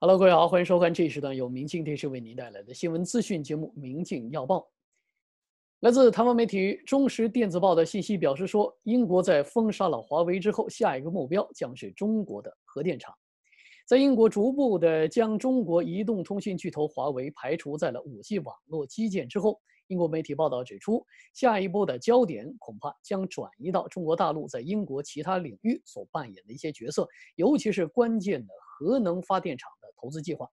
Hello，各位好，欢迎收看这一时段由明镜电视为您带来的新闻资讯节目《明镜要报》。来自台湾媒体《中时电子报》的信息表示说，英国在封杀了华为之后，下一个目标将是中国的核电厂。在英国逐步的将中国移动通信巨头华为排除在了五 G 网络基建之后，英国媒体报道指出，下一步的焦点恐怕将转移到中国大陆在英国其他领域所扮演的一些角色，尤其是关键的核能发电厂。投资计划，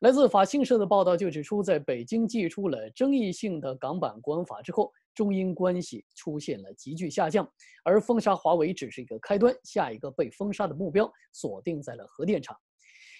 来自法新社的报道就指出，在北京祭出了争议性的港版国安法之后，中英关系出现了急剧下降。而封杀华为只是一个开端，下一个被封杀的目标锁定在了核电厂。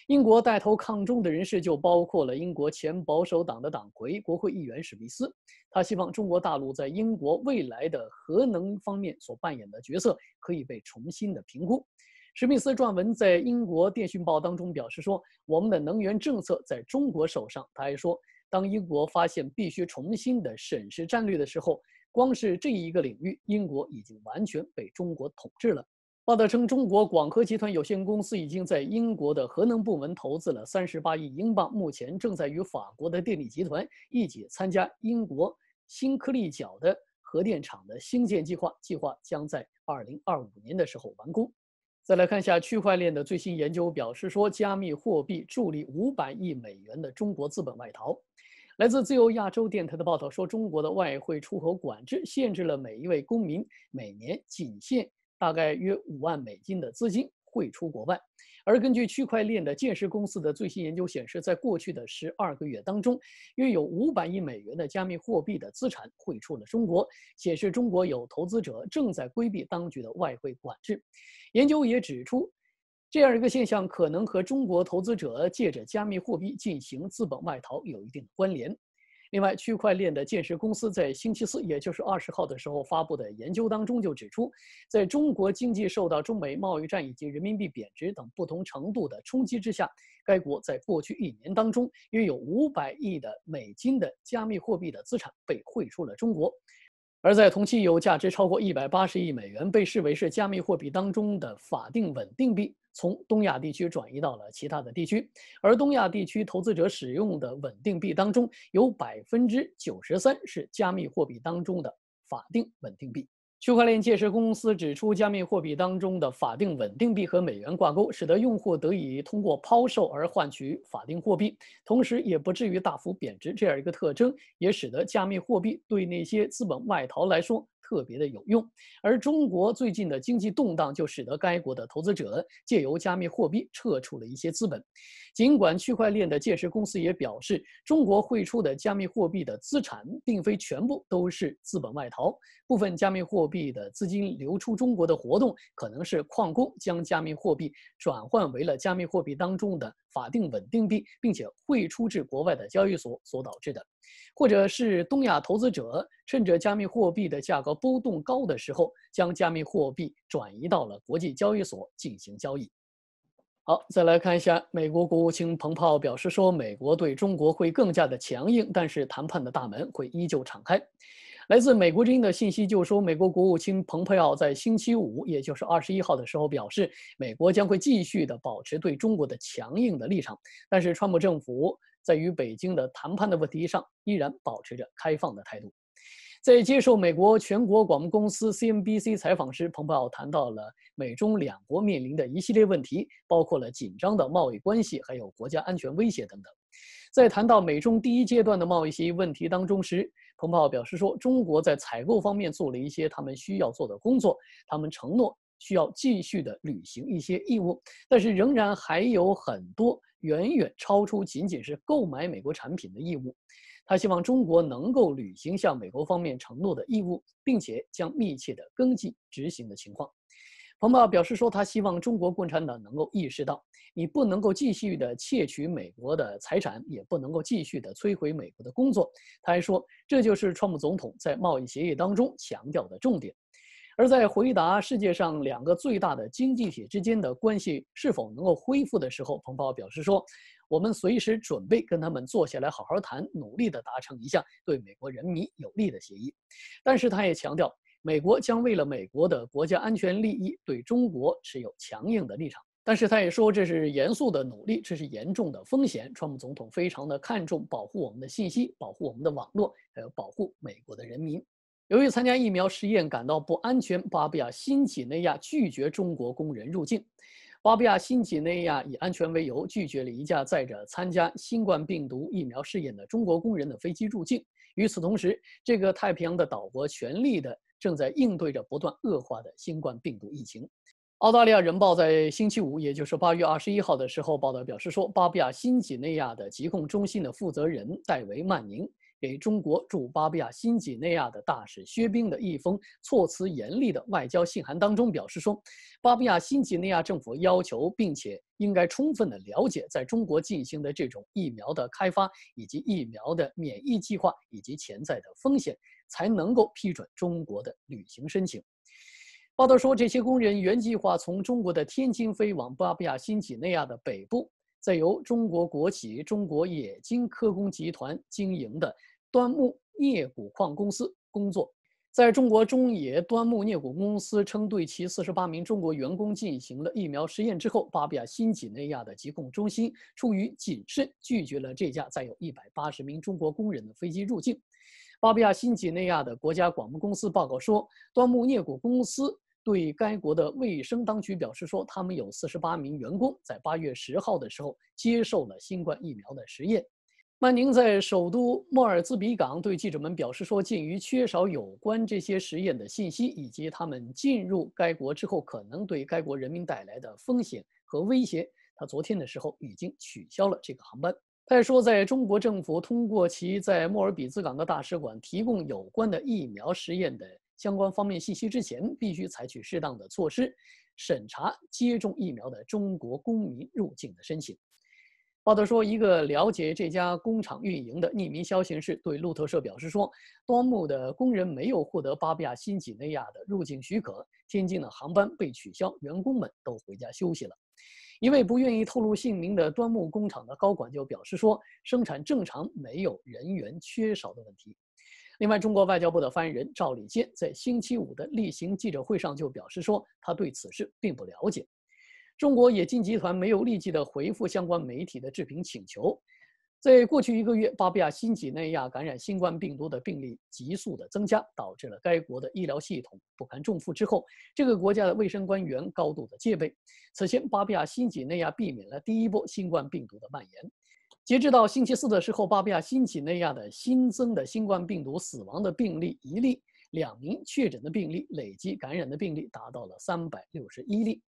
英国带头抗中的人士就包括了英国前保守党的党魁、国会议员史密斯。他希望中国大陆在英国未来的核能方面所扮演的角色可以被重新的评估。史密斯撰文在英国电讯报当中表示说：“我们的能源政策在中国手上。”他还说：“当英国发现必须重新的审视战略的时候，光是这一个领域，英国已经完全被中国统治了。”报道称，中国广核集团有限公司已经在英国的核能部门投资了三十八亿英镑，目前正在与法国的电力集团一起参加英国新科利角的核电厂的兴建计划，计划将在二零二五年的时候完工。再来看一下区块链的最新研究，表示说，加密货币助力五百亿美元的中国资本外逃。来自自由亚洲电台的报道说，中国的外汇出口管制限制了每一位公民每年仅限大概约五万美金的资金。汇出国外，而根据区块链的建设公司的最新研究显示，在过去的十二个月当中，约有五百亿美元的加密货币的资产汇出了中国，显示中国有投资者正在规避当局的外汇管制。研究也指出，这样一个现象可能和中国投资者借着加密货币进行资本外逃有一定的关联。另外，区块链的建设公司在星期四，也就是二十号的时候发布的研究当中就指出，在中国经济受到中美贸易战以及人民币贬值等不同程度的冲击之下，该国在过去一年当中，约有五百亿的美金的加密货币的资产被汇出了中国。而在同期，有价值超过一百八十亿美元，被视为是加密货币当中的法定稳定币，从东亚地区转移到了其他的地区。而东亚地区投资者使用的稳定币当中，有百分之九十三是加密货币当中的法定稳定币。区块链建设公司指出，加密货币当中的法定稳定币和美元挂钩，使得用户得以通过抛售而换取法定货币，同时也不至于大幅贬值。这样一个特征，也使得加密货币对那些资本外逃来说。特别的有用，而中国最近的经济动荡就使得该国的投资者借由加密货币撤出了一些资本。尽管区块链的建设公司也表示，中国汇出的加密货币的资产并非全部都是资本外逃，部分加密货币的资金流出中国的活动可能是矿工将加密货币转换为了加密货币当中的法定稳定币，并且汇出至国外的交易所所导致的。或者是东亚投资者趁着加密货币的价格波动高的时候，将加密货币转移到了国际交易所进行交易。好，再来看一下，美国国务卿蓬佩奥表示说，美国对中国会更加的强硬，但是谈判的大门会依旧敞开。来自美国之音的信息就说，美国国务卿蓬佩奥在星期五，也就是二十一号的时候表示，美国将会继续的保持对中国的强硬的立场，但是川普政府。在与北京的谈判的问题上，依然保持着开放的态度。在接受美国全国广播公司 （CNBC） 采访时，蓬佩奥谈到了美中两国面临的一系列问题，包括了紧张的贸易关系，还有国家安全威胁等等。在谈到美中第一阶段的贸易协议问题当中时，蓬佩奥表示说，中国在采购方面做了一些他们需要做的工作，他们承诺。需要继续的履行一些义务，但是仍然还有很多远远超出仅仅是购买美国产品的义务。他希望中国能够履行向美国方面承诺的义务，并且将密切的跟进执行的情况。彭茂表示说，他希望中国共产党能够意识到，你不能够继续的窃取美国的财产，也不能够继续的摧毁美国的工作。他还说，这就是川普总统在贸易协议当中强调的重点。而在回答世界上两个最大的经济体之间的关系是否能够恢复的时候，彭博表示说：“我们随时准备跟他们坐下来好好谈，努力地达成一项对美国人民有利的协议。”但是他也强调，美国将为了美国的国家安全利益对中国持有强硬的立场。但是他也说，这是严肃的努力，这是严重的风险。川普总统非常的看重保护我们的信息、保护我们的网络，还有保护美国的人民。由于参加疫苗试验感到不安全，巴布亚新几内亚拒绝中国工人入境。巴布亚新几内亚以安全为由，拒绝了一架载着参加新冠病毒疫苗试验的中国工人的飞机入境。与此同时，这个太平洋的岛国全力的正在应对着不断恶化的新冠病毒疫情。澳大利亚人报在星期五，也就是八月二十一号的时候报道表示说，巴布亚新几内亚的疾控中心的负责人戴维·曼宁。给中国驻巴布亚新几内亚的大使薛冰的一封措辞严厉的外交信函当中表示说，巴布亚新几内亚政府要求并且应该充分的了解在中国进行的这种疫苗的开发以及疫苗的免疫计划以及潜在的风险，才能够批准中国的旅行申请。报道说，这些工人原计划从中国的天津飞往巴布亚新几内亚的北部，在由中国国企中国冶金科工集团经营的。端木镍钴矿公司工作，在中国中冶端木镍钴公司称对其四十八名中国员工进行了疫苗实验之后，巴比亚新几内亚的疾控中心出于谨慎拒绝了这架载有一百八十名中国工人的飞机入境。巴比亚新几内亚的国家广播公司报告说，端木镍钴公司对该国的卫生当局表示说，他们有四十八名员工在八月十号的时候接受了新冠疫苗的实验。曼宁在首都莫尔兹比港对记者们表示说，鉴于缺少有关这些实验的信息，以及他们进入该国之后可能对该国人民带来的风险和威胁，他昨天的时候已经取消了这个航班。他说，在中国政府通过其在莫尔比兹港的大使馆提供有关的疫苗实验的相关方面信息之前，必须采取适当的措施，审查接种疫苗的中国公民入境的申请。报道说，一个了解这家工厂运营的匿名消息人士对路透社表示说：“端木的工人没有获得巴布亚新几内亚的入境许可，天津的航班被取消，员工们都回家休息了。”一位不愿意透露姓名的端木工厂的高管就表示说：“生产正常，没有人员缺少的问题。”另外，中国外交部的发言人赵立坚在星期五的例行记者会上就表示说，他对此事并不了解。中国冶金集团没有立即的回复相关媒体的置评请求。在过去一个月，巴布亚新几内亚感染新冠病毒的病例急速的增加，导致了该国的医疗系统不堪重负。之后，这个国家的卫生官员高度的戒备。此前，巴布亚新几内亚避免了第一波新冠病毒的蔓延。截止到星期四的时候，巴布亚新几内亚的新增的新冠病毒死亡的病例一例，两名确诊的病例，累计感染的病例达到了三百六十一例。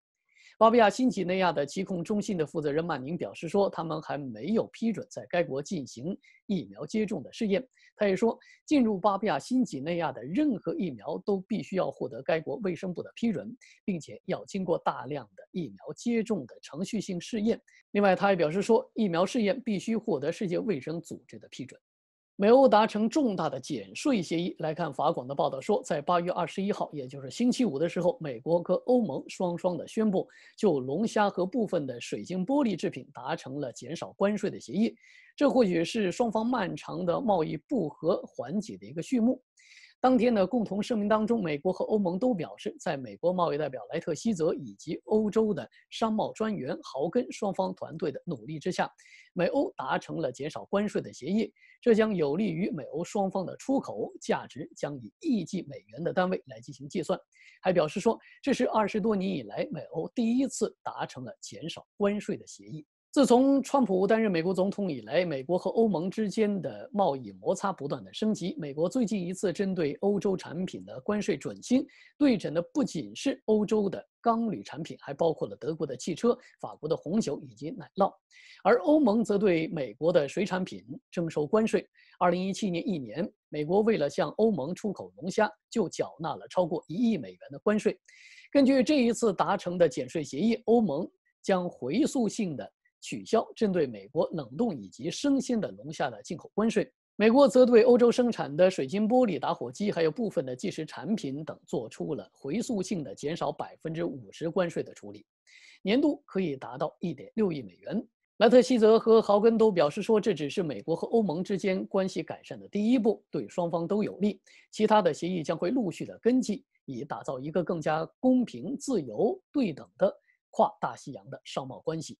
巴布亚新几内亚的疾控中心的负责人曼宁表示说，他们还没有批准在该国进行疫苗接种的试验。他也说，进入巴布亚新几内亚的任何疫苗都必须要获得该国卫生部的批准，并且要经过大量的疫苗接种的程序性试验。另外，他也表示说，疫苗试验必须获得世界卫生组织的批准。美欧达成重大的减税协议。来看法广的报道说，在八月二十一号，也就是星期五的时候，美国和欧盟双双的宣布就龙虾和部分的水晶玻璃制品达成了减少关税的协议。这或许是双方漫长的贸易不和缓解的一个序幕。当天的共同声明当中，美国和欧盟都表示，在美国贸易代表莱特希泽以及欧洲的商贸专员豪根双方团队的努力之下，美欧达成了减少关税的协议。这将有利于美欧双方的出口，价值将以亿计美元的单位来进行计算。还表示说，这是二十多年以来美欧第一次达成了减少关税的协议。自从川普担任美国总统以来，美国和欧盟之间的贸易摩擦不断的升级。美国最近一次针对欧洲产品的关税准新，对准的不仅是欧洲的钢铝产品，还包括了德国的汽车、法国的红酒以及奶酪。而欧盟则对美国的水产品征收关税。二零一七年一年，美国为了向欧盟出口龙虾，就缴纳了超过一亿美元的关税。根据这一次达成的减税协议，欧盟将回溯性的。取消针对美国冷冻以及生鲜的龙虾的进口关税，美国则对欧洲生产的水晶玻璃打火机，还有部分的即食产品等，做出了回溯性的减少百分之五十关税的处理，年度可以达到一点六亿美元。莱特希泽和豪根都表示说，这只是美国和欧盟之间关系改善的第一步，对双方都有利。其他的协议将会陆续的跟进，以打造一个更加公平、自由、对等的跨大西洋的商贸关系。